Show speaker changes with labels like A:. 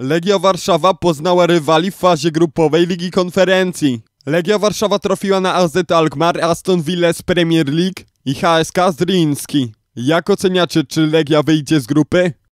A: Legia Warszawa poznała rywali w fazie grupowej Ligi Konferencji. Legia Warszawa trafiła na AZ Alkmaar, Aston Villa z Premier League i HSK z Jak oceniacie, czy Legia wyjdzie z grupy?